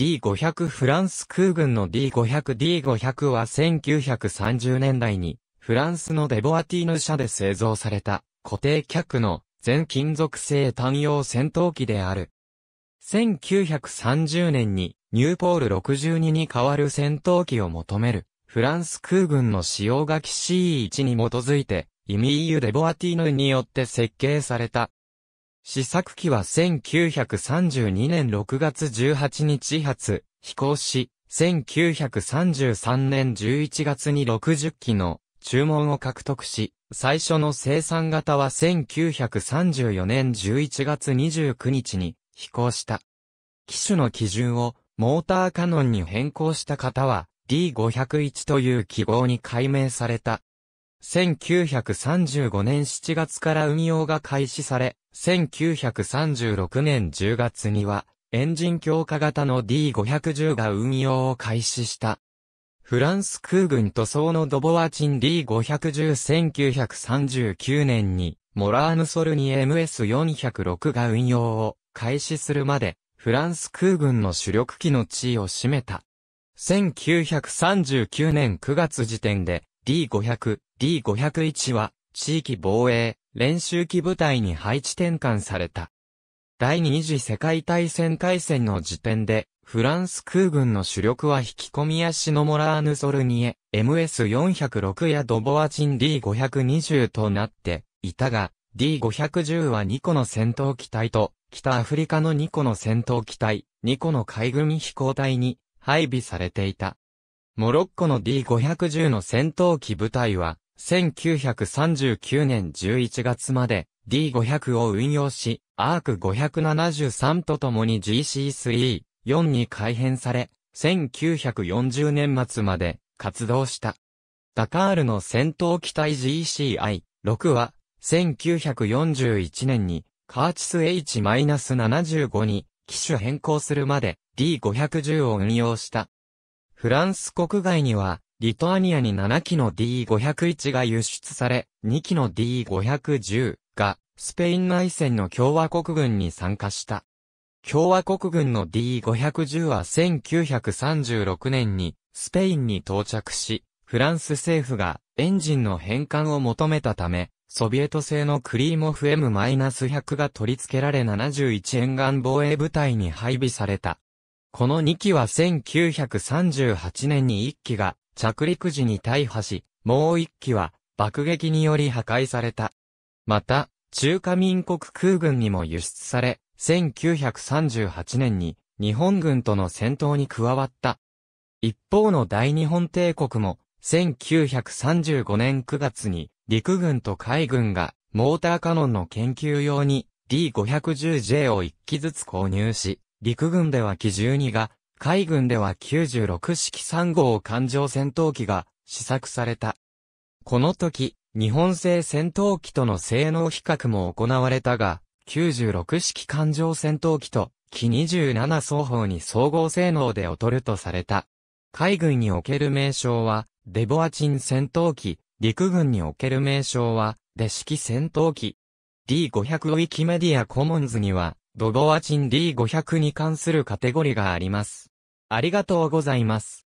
D500 フランス空軍の D500D500 D500 は1930年代にフランスのデボアティーヌ社で製造された固定客の全金属製単用戦闘機である。1930年にニューポール62に代わる戦闘機を求めるフランス空軍の使用書き C1 に基づいてイミーユ・デボアティーヌによって設計された試作機は1932年6月18日発、飛行し、1933年11月に60機の注文を獲得し、最初の生産型は1934年11月29日に飛行した。機種の基準をモーターカノンに変更した方は D501 という記号に改名された。1935年7月から運用が開始され、1936年10月には、エンジン強化型の D510 が運用を開始した。フランス空軍塗装のドボワチン D5101939 年に、モラーヌソルニ MS406 が運用を開始するまで、フランス空軍の主力機の地位を占めた。1939年9月時点で D500、D501 は、地域防衛、練習機部隊に配置転換された。第二次世界大戦開戦の時点で、フランス空軍の主力は引き込みやシノモラーヌ・ソルニエ、MS406 やドボアチン D520 となっていたが、D510 は2個の戦闘機体と、北アフリカの2個の戦闘機体、2個の海軍飛行隊に配備されていた。モロッコの D510 の戦闘機部隊は、1939年11月まで D500 を運用し、アーク573ととに GC3、4に改編され、1940年末まで活動した。ダカールの戦闘機体 GCI-6 は、1941年にカーチス H-75 に機種変更するまで D510 を運用した。フランス国外にはリトアニアに7機の D501 が輸出され、2機の D510 がスペイン内戦の共和国軍に参加した。共和国軍の D510 は1936年にスペインに到着し、フランス政府がエンジンの返還を求めたため、ソビエト製のクリーモフ M-100 が取り付けられ71沿岸防衛部隊に配備された。この2機は1938年に1機が着陸時に大破し、もう一機は爆撃により破壊された。また、中華民国空軍にも輸出され、1938年に日本軍との戦闘に加わった。一方の大日本帝国も、1935年9月に陸軍と海軍がモーターカノンの研究用に D510J を1機ずつ購入し、陸軍では機12が、海軍では96式3号艦上戦闘機が試作された。この時、日本製戦闘機との性能比較も行われたが、96式艦上戦闘機と、機27双方に総合性能で劣るとされた。海軍における名称は、デボアチン戦闘機、陸軍における名称は、デ式戦闘機。D500 ウィキメディアコモンズには、ドボアチン D500 に関するカテゴリがあります。ありがとうございます。